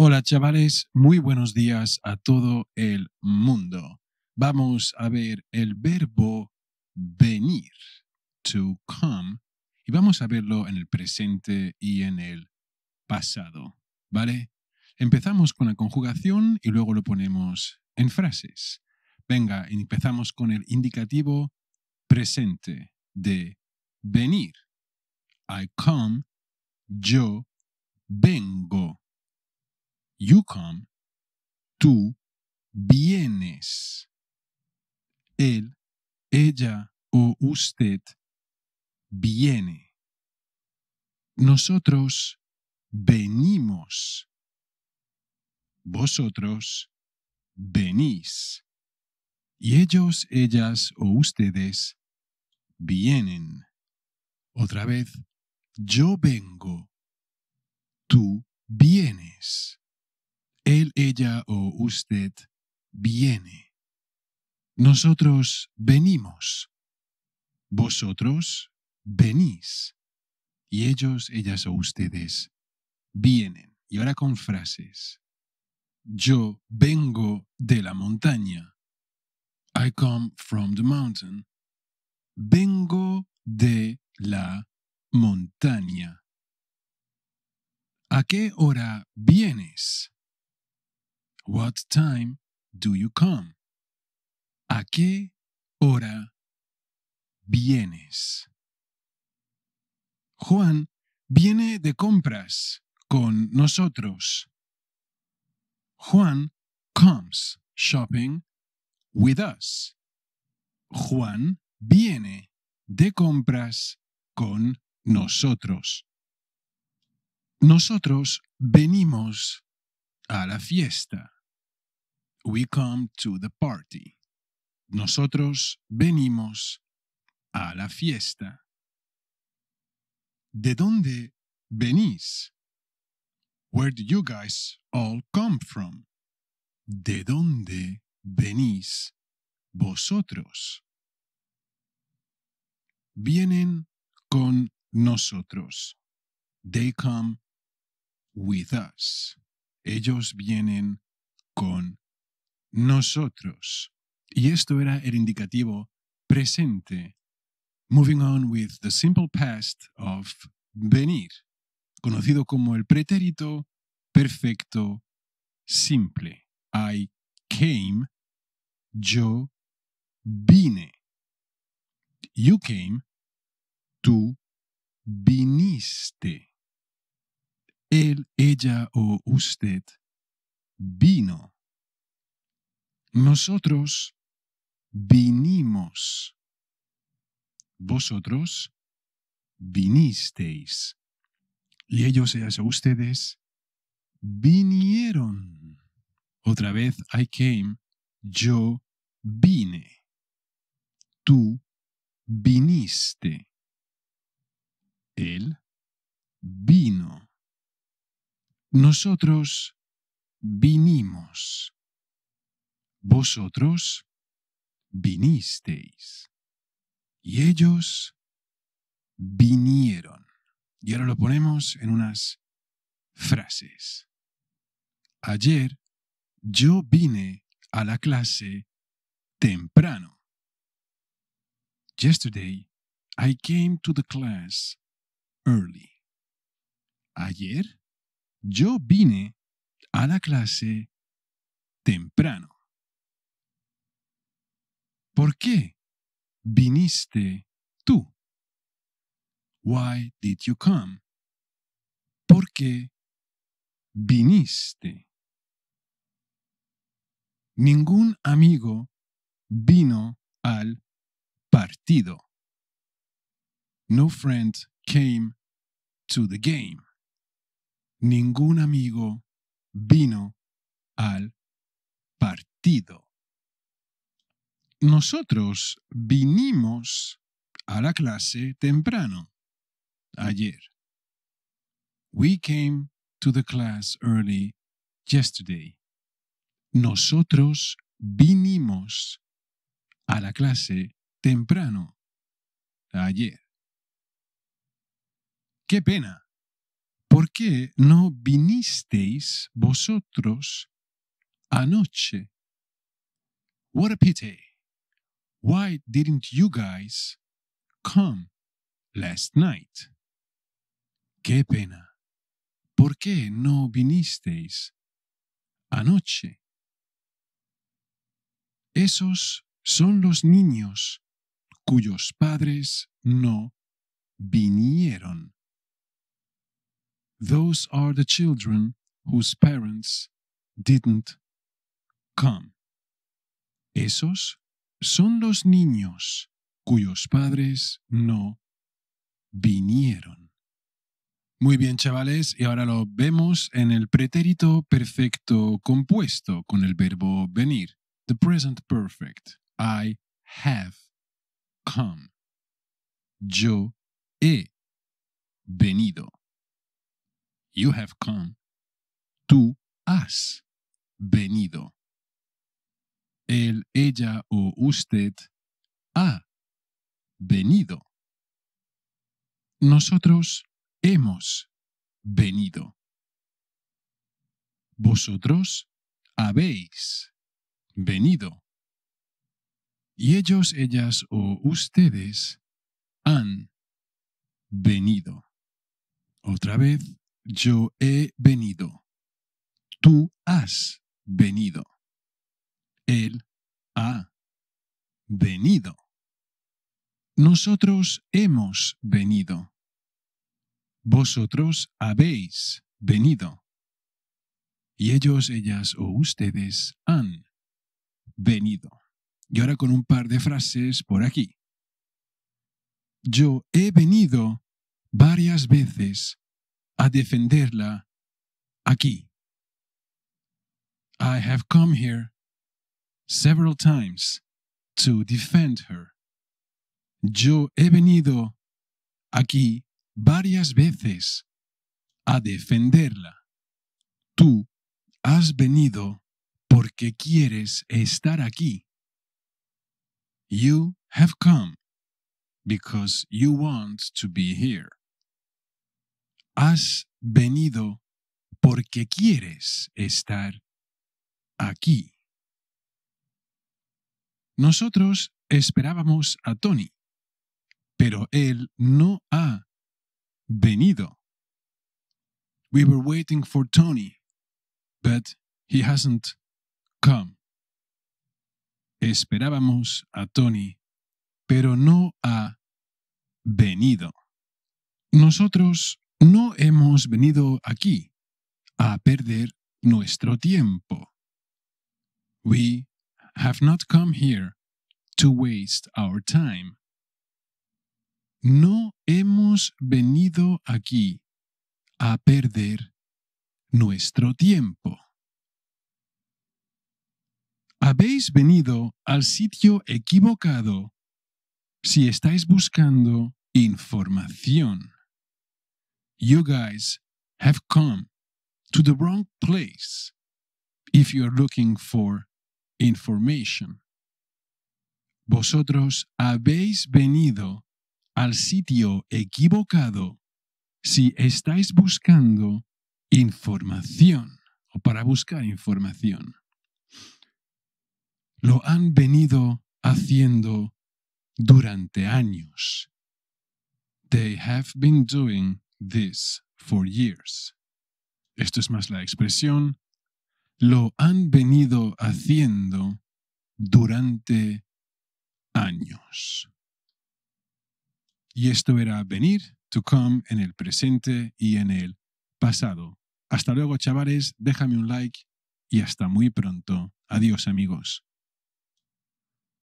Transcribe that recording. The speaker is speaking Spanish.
Hola chavales, muy buenos días a todo el mundo. Vamos a ver el verbo venir, to come, y vamos a verlo en el presente y en el pasado, ¿vale? Empezamos con la conjugación y luego lo ponemos en frases. Venga, empezamos con el indicativo presente de venir. I come, yo vengo you come, tú vienes. Él, ella o usted viene. Nosotros venimos. Vosotros venís. Y ellos, ellas o ustedes vienen. Otra vez, yo vengo. Tú vienes. Él, ella o usted viene. Nosotros venimos. Vosotros venís. Y ellos, ellas o ustedes vienen. Y ahora con frases. Yo vengo de la montaña. I come from the mountain. Vengo de la montaña. ¿A qué hora vienes? What time do you come? ¿A qué hora vienes? Juan viene de compras con nosotros. Juan comes shopping with us. Juan viene de compras con nosotros. Nosotros venimos a la fiesta. We come to the party. Nosotros venimos a la fiesta. ¿De dónde venís? Where do you guys all come from? ¿De dónde venís vosotros? Vienen con nosotros. They come with us. Ellos vienen con nosotros. Y esto era el indicativo presente. Moving on with the simple past of venir, conocido como el pretérito perfecto simple. I came, yo vine. You came, tú viniste. Él, ella o usted vino. Nosotros vinimos. Vosotros vinisteis. Y ellos, ellas ustedes, vinieron. Otra vez, I came, yo vine. Tú viniste. Él vino. Nosotros vinimos. Vosotros vinisteis y ellos vinieron. Y ahora lo ponemos en unas frases. Ayer yo vine a la clase temprano. Yesterday I came to the class early. Ayer yo vine a la clase temprano. ¿Por qué viniste tú? Why did you come? ¿Por qué viniste? Ningún amigo vino al partido. No friend came to the game. Ningún amigo vino al partido nosotros vinimos a la clase temprano ayer. We came to the class early yesterday. Nosotros vinimos a la clase temprano ayer. Qué pena. ¿Por qué no vinisteis vosotros anoche? What a pity. Why didn't you guys come last night? Qué pena. ¿Por qué no vinisteis anoche? Esos son los niños cuyos padres no vinieron. Those are the children whose parents didn't come. Esos son los niños cuyos padres no vinieron. Muy bien, chavales, y ahora lo vemos en el pretérito perfecto compuesto con el verbo venir, the present perfect. I have come. Yo he venido. You have come. Tú has venido él, ella o usted ha venido. Nosotros hemos venido. Vosotros habéis venido. Y ellos, ellas o ustedes han venido. Otra vez, yo he venido. Tú has venido. Él ha venido. Nosotros hemos venido. Vosotros habéis venido. Y ellos, ellas o ustedes han venido. Y ahora con un par de frases por aquí. Yo he venido varias veces a defenderla aquí. I have come here several times to defend her. Yo he venido aquí varias veces a defenderla. Tú has venido porque quieres estar aquí. You have come because you want to be here. Has venido porque quieres estar aquí. Nosotros esperábamos a Tony, pero él no ha venido. We were waiting for Tony, but he hasn't come. Esperábamos a Tony, pero no ha venido. Nosotros no hemos venido aquí a perder nuestro tiempo. We have not come here to waste our time. No hemos venido aquí a perder nuestro tiempo. Habéis venido al sitio equivocado si estáis buscando información. You guys have come to the wrong place if you are looking for information. Vosotros habéis venido al sitio equivocado si estáis buscando información o para buscar información. Lo han venido haciendo durante años. They have been doing this for years. Esto es más la expresión lo han venido haciendo durante años. Y esto era venir, to come, en el presente y en el pasado. Hasta luego, chavales, déjame un like y hasta muy pronto. Adiós, amigos.